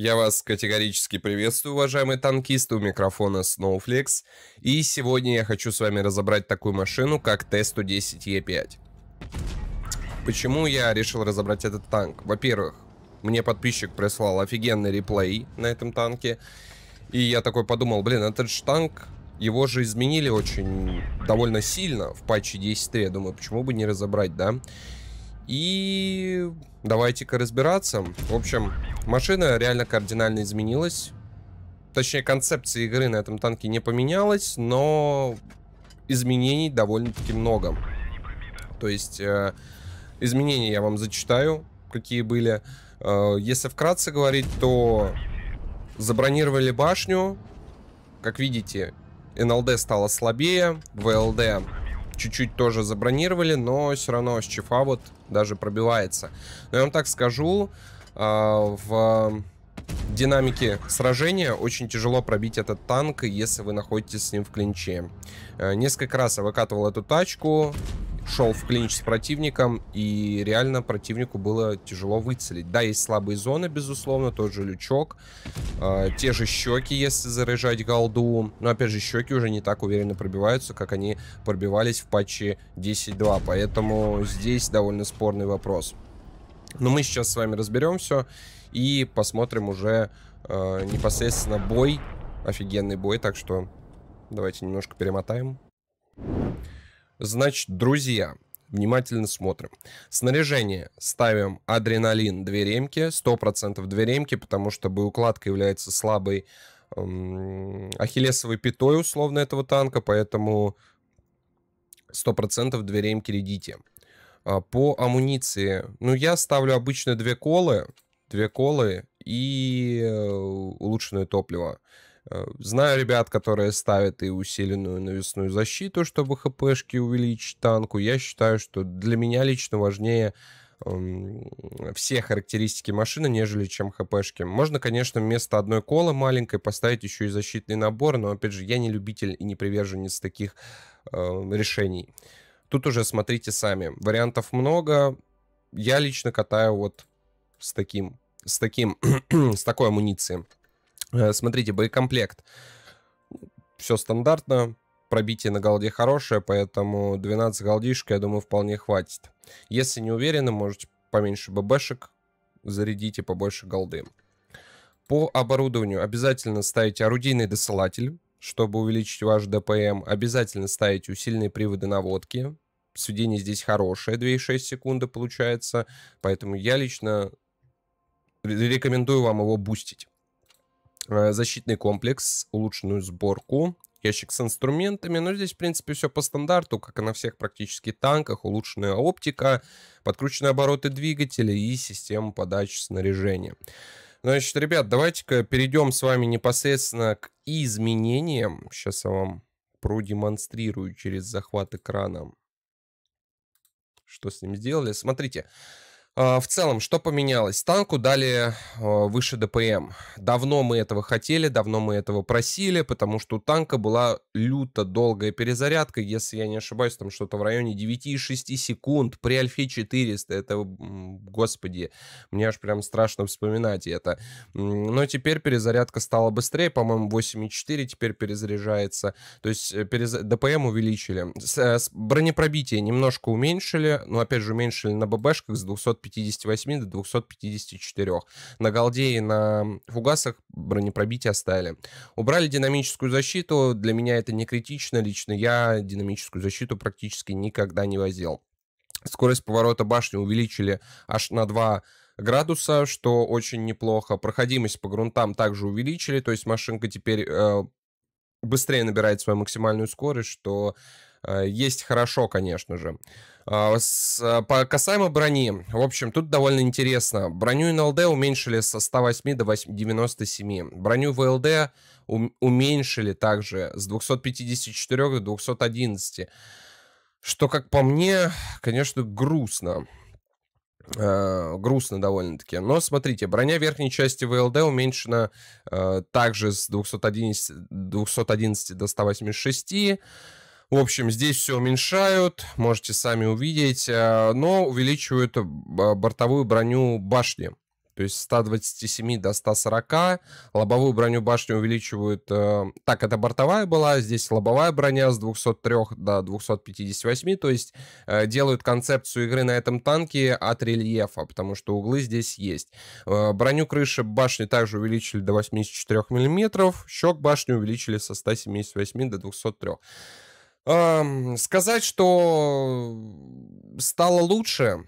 Я вас категорически приветствую, уважаемые танкисты, у микрофона Snowflex, и сегодня я хочу с вами разобрать такую машину, как Т-110Е5. Почему я решил разобрать этот танк? Во-первых, мне подписчик прислал офигенный реплей на этом танке, и я такой подумал, блин, этот же танк, его же изменили очень довольно сильно в патче 10.3, я думаю, почему бы не разобрать, да? Да. И давайте-ка разбираться. В общем, машина реально кардинально изменилась. Точнее, концепция игры на этом танке не поменялась, но изменений довольно-таки много. То есть, э, изменения я вам зачитаю, какие были. Э, если вкратце говорить, то забронировали башню. Как видите, НЛД стало слабее, ВЛД чуть-чуть тоже забронировали, но все равно с чифа вот даже пробивается. Но я вам так скажу, а, в динамике сражения очень тяжело пробить этот танк, если вы находитесь с ним в клинче. Э, несколько раз я выкатывал эту тачку, шел в клинч с противником, и реально противнику было тяжело выцелить. Да, есть слабые зоны, безусловно, тот же лючок, э, те же щеки, если заряжать голду. Но, опять же, щеки уже не так уверенно пробиваются, как они пробивались в патче 10.2, поэтому здесь довольно спорный вопрос. Но мы сейчас с вами разберем все и посмотрим уже э, непосредственно бой, офигенный бой, так что давайте немножко перемотаем. Значит, друзья, внимательно смотрим. Снаряжение. Ставим адреналин две ремки, 100% две ремки, потому что боеукладка является слабой эм, ахиллесовой пятой условно этого танка, поэтому 100% две ремки редите. А, по амуниции. Ну, я ставлю обычно две колы, две колы и э, улучшенное топливо. Э, знаю ребят, которые ставят и усиленную навесную защиту, чтобы хпшки увеличить танку. Я считаю, что для меня лично важнее эм, все характеристики машины, нежели чем хпшки. Можно, конечно, вместо одной колы маленькой поставить еще и защитный набор, но, опять же, я не любитель и не приверженец таких э, решений. Тут уже смотрите сами. Вариантов много. Я лично катаю вот с таким, с таким, с такой амуницией. Э, смотрите, боекомплект. Все стандартно, пробитие на голде хорошее, поэтому 12 голдишек, я думаю, вполне хватит. Если не уверены, можете поменьше ББшек зарядить и побольше голды. По оборудованию обязательно ставите орудийный досылатель, чтобы увеличить ваш ДПМ. Обязательно ставите усиленные приводы наводки. Сведение здесь хорошее, 2,6 секунды получается, поэтому я лично рекомендую вам его бустить. Э, защитный комплекс, улучшенную сборку, ящик с инструментами. Но ну, здесь, в принципе, все по стандарту, как и на всех практически танках. Улучшенная оптика, подкрученные обороты двигателя и система подачи снаряжения. Значит, ребят, давайте-ка перейдем с вами непосредственно к изменениям. Сейчас я вам продемонстрирую через захват экрана, что с ним сделали. Смотрите. Смотрите. А, в целом, что поменялось? Танку дали а, выше ДПМ. Давно мы этого хотели, давно мы этого просили, потому что у танка была люто долгая перезарядка, если я не ошибаюсь, там что-то в районе 9,6 секунд при Альфе 400. Это, господи, мне аж прям страшно вспоминать это. Но теперь перезарядка стала быстрее, по-моему, 8,4 теперь перезаряжается. То есть э, перез... ДПМ увеличили. Э, бронепробитие немножко уменьшили, но опять же уменьшили на ББшках с 250 258 до 254. На голде и на фугасах бронепробития оставили. Убрали динамическую защиту. Для меня это не критично. Лично я динамическую защиту практически никогда не возил. Скорость поворота башни увеличили аж на 2 градуса, что очень неплохо. Проходимость по грунтам также увеличили, то есть машинка теперь э, быстрее набирает свою максимальную скорость, что Э, есть хорошо, конечно же. А, с, э, по, касаемо брони, в общем, тут довольно интересно. Броню НЛД уменьшили со 108 до 8, 97. Броню ВЛД уменьшили также с 254 до 211. Что, как по мне, конечно, грустно. Э, грустно довольно-таки. Но смотрите, броня верхней части ВЛД уменьшена э, также с 211, 211 до 186. В общем, здесь все уменьшают, можете сами увидеть, э, но увеличивают э, бортовую броню башни. То есть 127 до 140. Лобовую броню башни увеличивают... Э, так, это бортовая была, здесь лобовая броня с 203 до 258. То есть делают концепцию игры на этом танке от рельефа, потому что углы здесь есть. броню крыши башни также увеличили до 84 мм. Щек башни увеличили со 178 до 203. Эм, сказать, что стало лучше.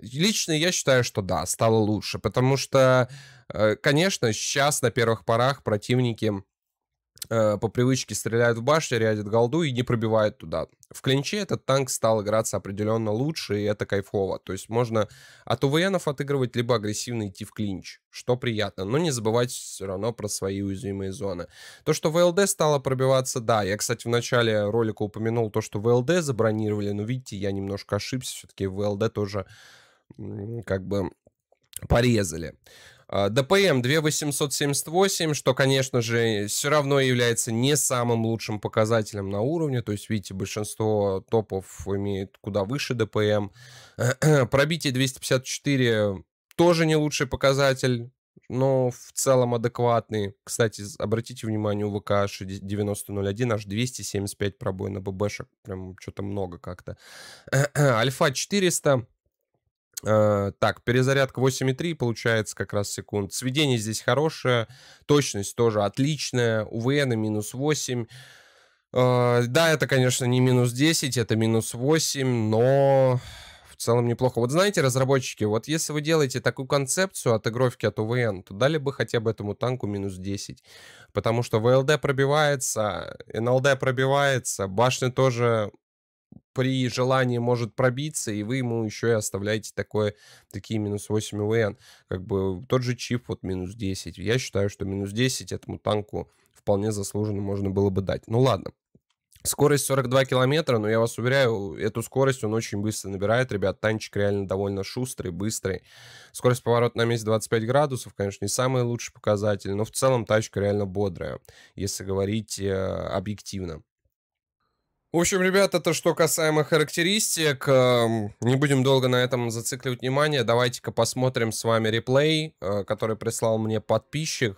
Лично я считаю, что да, стало лучше, потому что, э, конечно, сейчас на первых порах противники Э, по привычке стреляет в башню, рядит голду и не пробивает туда. В клинче этот танк стал играться определенно лучше, и это кайфово. То есть можно от УВНов отыгрывать, либо агрессивно идти в клинч, что приятно. Но не забывать все равно про свои уязвимые зоны. То, что ВЛД стало пробиваться, да. Я, кстати, в начале ролика упомянул то, что ВЛД забронировали, но видите, я немножко ошибся. Все-таки ВЛД тоже как бы порезали. А, ДПМ 2878, что, конечно же, все равно является не самым лучшим показателем на уровне. То есть, видите, большинство топов имеют куда выше ДПМ. Пробитие 254 тоже не лучший показатель но в целом адекватный. Кстати, обратите внимание, у ВК 9001 аж 275 пробой на ББшек. Прям что-то много как-то. Альфа 400 Э, так, перезарядка 8,3 получается как раз секунд. Сведение здесь хорошее, точность тоже отличная. УВ на минус 8. Э, да, это, конечно, не минус 10, это минус 8, но в целом неплохо. Вот знаете, разработчики, вот если вы делаете такую концепцию отыгровки от УВН, то дали бы хотя бы этому танку минус 10. Потому что ВЛД пробивается, НЛД пробивается, башня тоже при желании может пробиться, и вы ему еще и оставляете такое, такие минус 8 УН. Как бы тот же чип вот минус 10. Я считаю, что минус 10 этому танку вполне заслуженно можно было бы дать. Ну ладно. Скорость 42 километра, но я вас уверяю, эту скорость он очень быстро набирает, ребят. Танчик реально довольно шустрый, быстрый. Скорость поворота на месте 25 градусов, конечно, не самый лучший показатель, но в целом тачка реально бодрая, если говорить э, объективно. В общем, ребят, это что касаемо характеристик. Эм, не будем долго на этом зацикливать внимание. Давайте-ка посмотрим с вами реплей, э, который прислал мне подписчик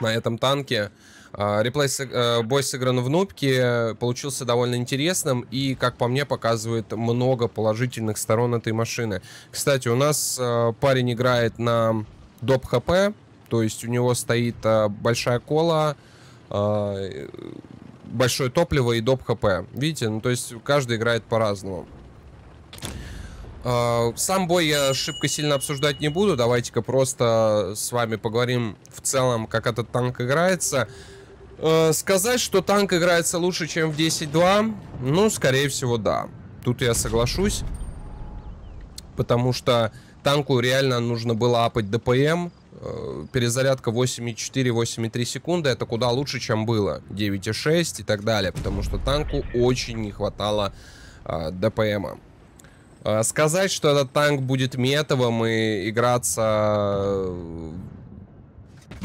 на этом танке. Э, реплей э, бой сыгран в нубке, получился довольно интересным и, как по мне, показывает много положительных сторон этой машины. Кстати, у нас парень играет на доп хп, то есть у него стоит большая кола, большое топливо и доп хп. Видите, ну то есть каждый играет по-разному. А, сам бой я шибко сильно обсуждать не буду. Давайте-ка просто с вами поговорим в целом, как этот танк играется. А, сказать, что танк играется лучше, чем в 10.2, ну, скорее всего, да. Тут я соглашусь. Потому что танку реально нужно было апать ДПМ. Э, перезарядка 8,4, 8,3 секунды, это куда лучше, чем было. 9,6 и так далее, потому что танку очень не хватало э, ДПМа. Э, сказать, что этот танк будет метовым и играться э,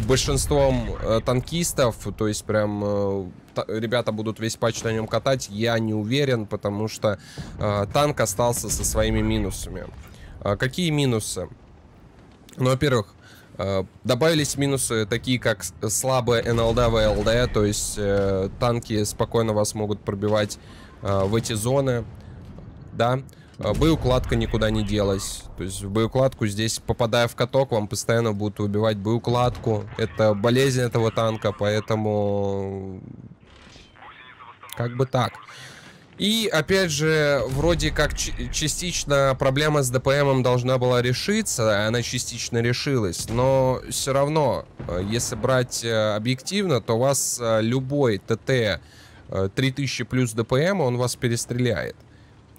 большинством э, танкистов, то есть прям э, ребята будут весь патч на нем катать, я не уверен, потому что э, танк остался со своими минусами. Э, какие минусы? Ну, во-первых, Э, добавились минусы такие, как слабая НЛД, ВЛД, то есть э, танки спокойно вас могут пробивать э, в эти зоны, да. Боеукладка никуда не делась, то есть в боеукладку здесь, попадая в каток, вам постоянно будут выбивать боеукладку. Это болезнь этого танка, поэтому как бы так. И опять же, вроде как частично проблема с ДПМом должна была решиться, она частично решилась, но все равно, э, если брать э, объективно, то у вас э, любой ТТ 3000 плюс ДПМ, он вас перестреляет.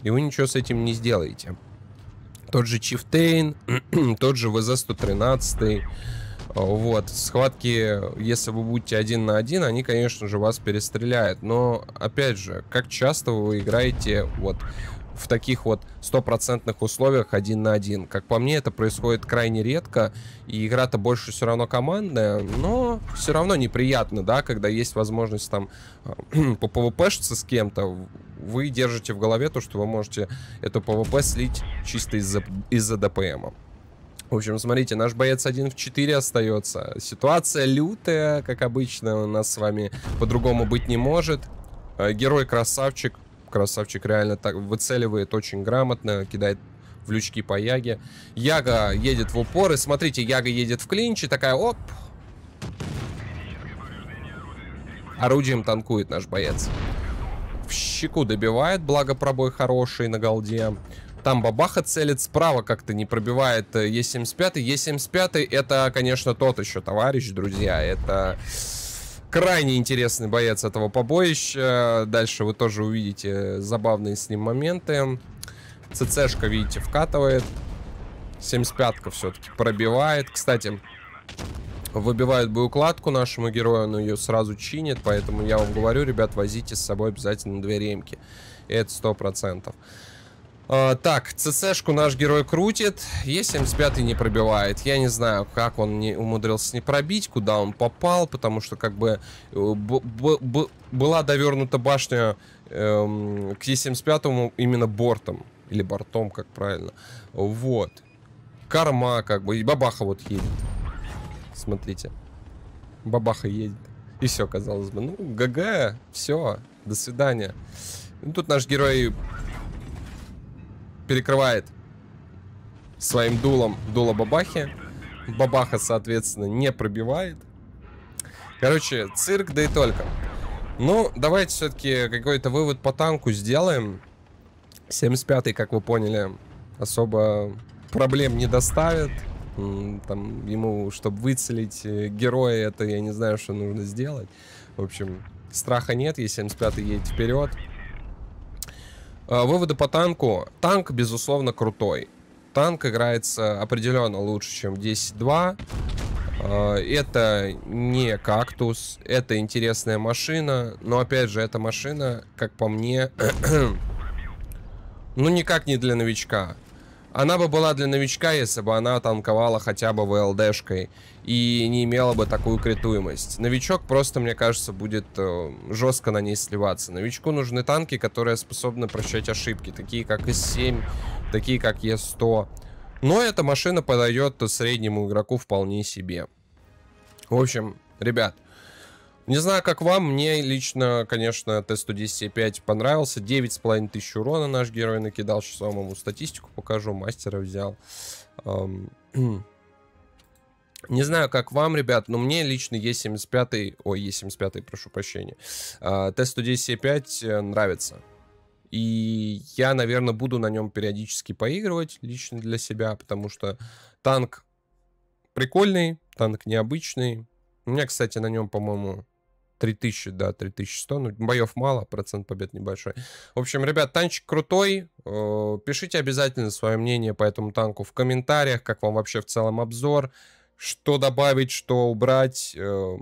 И вы ничего с этим не сделаете. Тот же Чифтейн, тот же ВЗ-113, вот, схватки, если вы будете один на один, они, конечно же, вас перестреляют. Но, опять же, как часто вы играете вот в таких вот стопроцентных условиях один на один. Как по мне, это происходит крайне редко, и игра-то больше все равно командная, но все равно неприятно, да, когда есть возможность там э, по ПВПшиться с кем-то, вы держите в голове то, что вы можете эту ПВП слить чисто из-за из, -за, -за в общем, смотрите, наш боец один в 4 остается. Ситуация лютая, как обычно, у нас с вами по-другому быть не может. Э, герой красавчик. Красавчик реально так выцеливает очень грамотно, кидает в лючки по Яге. Яга едет в упор, и смотрите, Яга едет в клинч, и такая, оп. Орудием танкует наш боец. В щеку добивает, благо пробой хороший на голде. Там бабаха целит справа как-то не пробивает Е75. Э, Е75 это, конечно, тот еще товарищ, друзья. Это крайне интересный боец этого побоища. Дальше вы тоже увидите забавные с ним моменты. ЦЦшка, видите, вкатывает. 75-ка все-таки пробивает. Кстати, выбивают боеукладку нашему герою, но ее сразу чинит, поэтому я вам говорю, ребят, возите с собой обязательно две ремки. Это сто процентов. А, так, ЦЦшку наш герой крутит. Е75 не пробивает. Я не знаю, как он не умудрился не пробить, куда он попал, потому что как бы э, была довернута башня эм, к Е75 именно бортом. Или бортом, как правильно. Вот. Корма как бы. И бабаха вот едет. Смотрите. Бабаха едет. И все, казалось бы. Ну, ГГ, все, до свидания. Ну, тут наш герой перекрывает своим дулом дуло бабахи. Бабаха, соответственно, не пробивает. Короче, цирк, да и только. Ну, давайте все-таки какой-то вывод по танку сделаем. 75-й, как вы поняли, особо проблем не доставит. Там ему, чтобы выцелить э, героя, это я не знаю, что нужно сделать. В общем, страха нет, если 75-й едет вперед. А, выводы по танку. Танк, безусловно, крутой. Танк играется определенно лучше, чем 10-2. А, это не кактус, это интересная машина, но опять же, эта машина, как по мне, ну никак не для новичка. Она бы была для новичка, если бы она танковала хотя бы ВЛДшкой и не имела бы такую критуемость. Новичок просто, мне кажется, будет э, жестко на ней сливаться. Новичку нужны танки, которые способны прощать ошибки, такие как С7, такие как Е100. Но эта машина подает среднему игроку вполне себе. В общем, ребят, не знаю, как вам, мне лично, конечно, Т-110-5 понравился. 9,5 тысяч урона наш герой накидал. Сейчас вам ему статистику покажу, мастера взял. Не знаю, как вам, ребят, но мне лично Е75, ой, Е75, прошу прощения, а, Т-110-5 э, нравится. И я, наверное, буду на нем периодически поигрывать лично для себя, потому что танк прикольный, танк необычный. У меня, кстати, на нем, по-моему, 3000, да, 3100. Ну, боев мало, процент побед небольшой. В общем, ребят, танчик крутой. Э, пишите обязательно свое мнение по этому танку в комментариях, как вам вообще в целом обзор что добавить, что убрать. Э,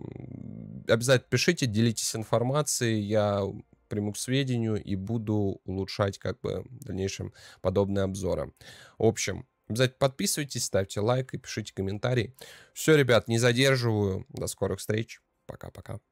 обязательно пишите, делитесь информацией, я приму к сведению и буду улучшать как бы в дальнейшем подобные обзоры. В общем, обязательно подписывайтесь, ставьте лайк и пишите комментарии. Все, ребят, не задерживаю. До скорых встреч. Пока-пока.